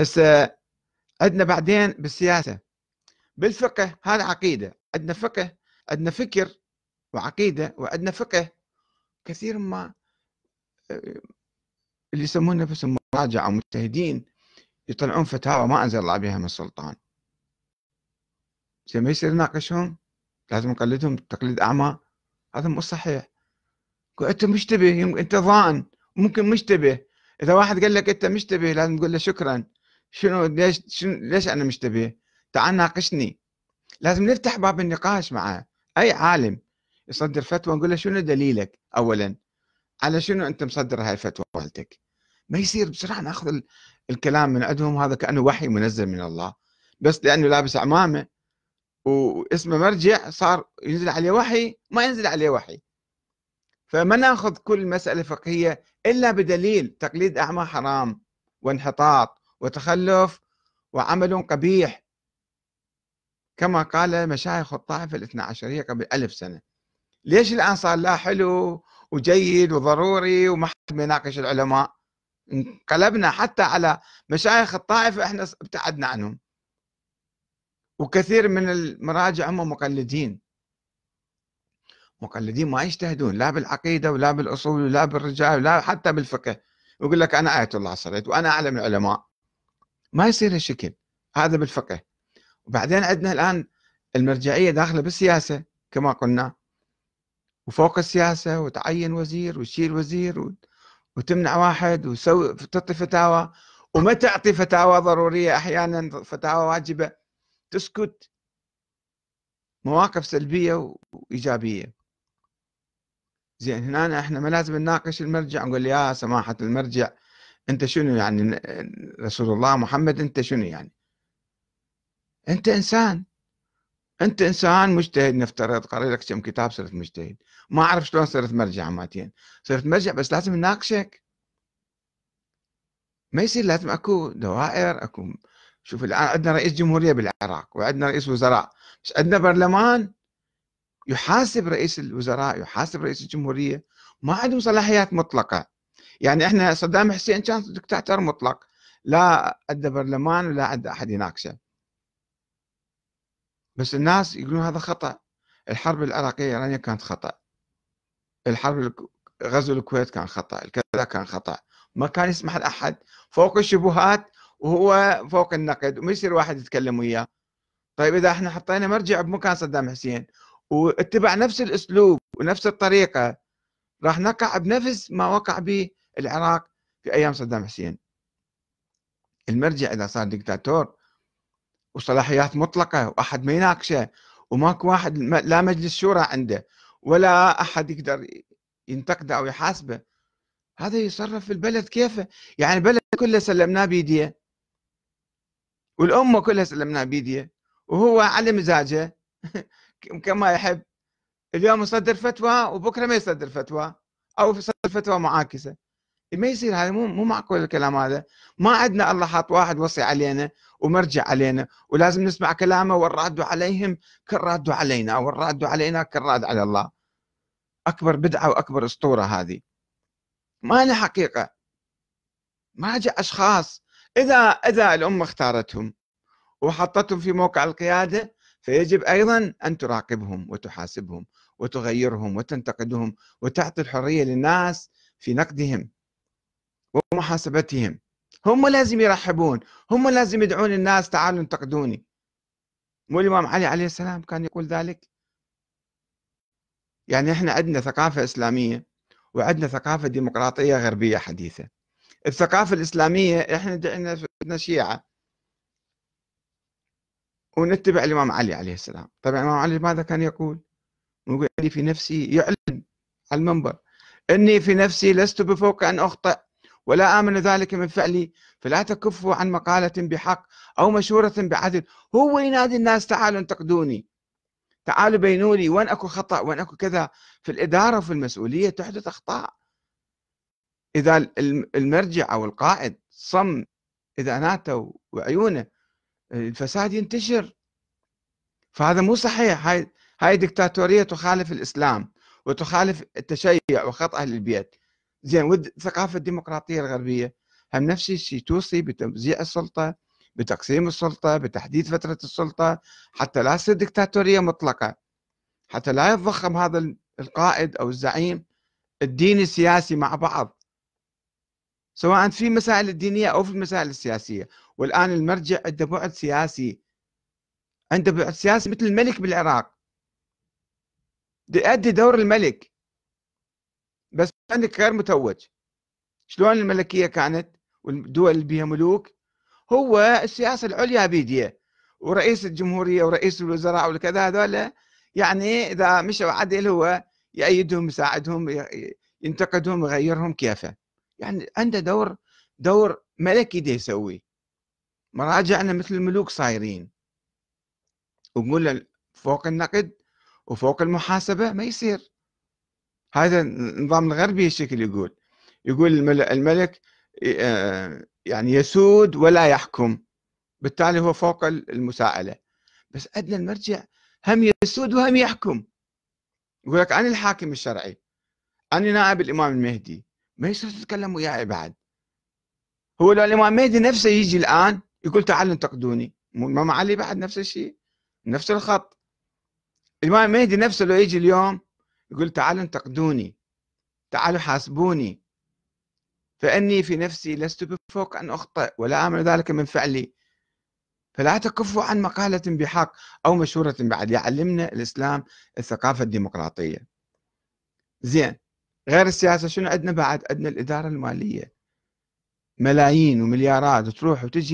هسه عندنا بعدين بالسياسه بالفقه هذا عقيده عندنا فقه عندنا فكر وعقيده وعندنا فقه كثير ما آه، اللي يسمون نفسهم او ومجتهدين يطلعون فتاوى ما انزل الله بها من السلطان ما يصير يناقشهم لازم نقلدهم تقليد اعمى هذا مو صحيح انت مشتبه انت ظان ممكن مشتبه اذا واحد قال لك انت مشتبه لازم تقول له شكرا شنو ليش شنو ليش انا مشتبه؟ تعال ناقشني لازم نفتح باب النقاش مع اي عالم يصدر فتوى نقول له شنو دليلك اولا على شنو انت مصدر هاي الفتوى مالتك ما يصير بسرعه ناخذ الكلام من عندهم هذا كانه وحي منزل من الله بس لانه لابس عمامه واسمه مرجع صار ينزل عليه وحي ما ينزل عليه وحي فما ناخذ كل مساله فقهيه الا بدليل تقليد اعمى حرام وانحطاط وتخلف وعمل قبيح كما قال مشايخ الطائفة الاثنى عشرية قبل ألف سنة ليش الآن صار لا حلو وجيد وضروري وما حد يناقش العلماء انقلبنا حتى على مشايخ الطائفة احنا ابتعدنا عنهم وكثير من المراجع هم مقلدين مقلدين ما يجتهدون لا بالعقيدة ولا بالأصول ولا بالرجال ولا حتى بالفقه يقول لك أنا آية الله صليت وأنا أعلم العلماء ما يصير هالشكل هذا بالفقه وبعدين عندنا الآن المرجعية داخلة بالسياسة كما قلنا وفوق السياسة وتعين وزير وتشيل وزير وتمنع واحد وتسوي تعطي فتاوى وما تعطي فتاوى ضرورية أحيانا فتاوى واجبة تسكت مواقف سلبية وإيجابية زين هنا احنا ما لازم نناقش المرجع نقول يا سماحة المرجع انت شنو يعني رسول الله محمد انت شنو يعني انت انسان انت انسان مجتهد نفترض قرأ لك كم كتاب صرت مجتهد ما اعرف شلون صرت مرجع ماتين صرت مرجع بس لازم نناقشك ما يصير لازم اكو دوائر اكو شوف الان عندنا رئيس جمهوريه بالعراق وعندنا رئيس وزراء بس عندنا برلمان يحاسب رئيس الوزراء يحاسب رئيس الجمهوريه ما عندهم صلاحيات مطلقه يعني احنا صدام حسين كان دكتاتور مطلق لا عنده برلمان ولا عنده احد يناقشه بس الناس يقولون هذا خطا الحرب العراقيه الايرانيه كانت خطا الحرب غزو الكويت كان خطا الكذا كان خطا ما كان يسمح لاحد فوق الشبهات وهو فوق النقد وما يصير واحد يتكلم وياه طيب اذا احنا حطينا مرجع بمكان صدام حسين واتبع نفس الاسلوب ونفس الطريقه راح نقع بنفس ما وقع به العراق في ايام صدام حسين المرجع اذا صار دكتاتور وصلاحيات مطلقه واحد ما يناقشه وماكو واحد لا مجلس شورى عنده ولا احد يقدر ينتقده او يحاسبه هذا يصرف في البلد كيفه يعني البلد كله سلمناه بيديه والامه كلها سلمناه بيديه وهو على مزاجه كما يحب اليوم يصدر فتوى وبكره ما يصدر فتوى او يصدر فتوى معاكسه ما يصير هذا مو مو معقول الكلام هذا ما عندنا الله حاط واحد وصي علينا ومرجع علينا ولازم نسمع كلامه والراد عليهم كالراد علينا والراد علينا كالراد على الله اكبر بدعه واكبر اسطوره هذه ما لها حقيقه راجع اشخاص اذا اذا الامه اختارتهم وحطتهم في موقع القياده فيجب ايضا ان تراقبهم وتحاسبهم وتغيرهم وتنتقدهم وتعطي الحريه للناس في نقدهم ومحاسبتهم هم لازم يرحبون هم لازم يدعون الناس تعالوا انتقدوني مو الإمام علي عليه السلام كان يقول ذلك يعني احنا عندنا ثقافة إسلامية وعندنا ثقافة ديمقراطية غربية حديثة الثقافة الإسلامية احنا عندنا شيعة ونتبع الإمام علي عليه السلام طبعا الإمام علي ماذا كان يقول يقول في نفسي يعلن على المنبر أني في نفسي لست بفوق أن أخطئ ولا آمن ذلك من فعلي فلا تكفوا عن مقالة بحق أو مشورة بعدل هو ينادي الناس تعالوا انتقدوني تعالوا بينوا لي وين اكو خطا وين اكو كذا في الاداره وفي المسؤوليه تحدث اخطاء اذا المرجع او القائد صم اذاناته وعيونه الفساد ينتشر فهذا مو صحيح هاي هاي دكتاتوريه تخالف الاسلام وتخالف التشيع وخط اهل البيت زين ود الثقافه الديمقراطيه الغربيه هم نفس الشيء توصي بتوزيع السلطه بتقسيم السلطه بتحديد فتره السلطه حتى لا تصير دكتاتوريه مطلقه حتى لا يتضخم هذا القائد او الزعيم الديني السياسي مع بعض سواء في المسائل الدينيه او في المسائل السياسيه والان المرجع عنده بعد سياسي عنده بعد سياسي مثل الملك بالعراق يؤدي دور الملك بس عندك غير متوج شلون الملكية كانت والدول اللي بها ملوك هو السياسة العليا بيديه ورئيس الجمهورية ورئيس الوزراء والكذا هذول يعني إذا مشوا عدل هو يأيدهم يساعدهم ينتقدهم يغيرهم كيفه يعني عنده دور دور ملكي دي يسوي مراجعنا مثل الملوك صايرين ونقول فوق النقد وفوق المحاسبة ما يصير هذا النظام الغربي هالشكل يقول يقول الملك آه، يعني يسود ولا يحكم بالتالي هو فوق المساءلة بس أدنى المرجع هم يسود وهم يحكم يقول لك أنا الحاكم الشرعي أنا نائب الإمام المهدي ما يصير تتكلم وياي بعد هو لو الإمام المهدي نفسه يجي الآن يقول تعالوا انتقدوني ما علي بعد نفس الشيء نفس الخط الإمام المهدي نفسه لو يجي اليوم يقول تعالوا انتقدوني تعالوا حاسبوني فإني في نفسي لست بفوق أن أخطئ ولا أعمل ذلك من فعلي فلا تكفوا عن مقالة بحق أو مشورة بعد يعلمنا الإسلام الثقافة الديمقراطية زين غير السياسة شنو عندنا بعد عندنا الإدارة المالية ملايين ومليارات تروح وتجي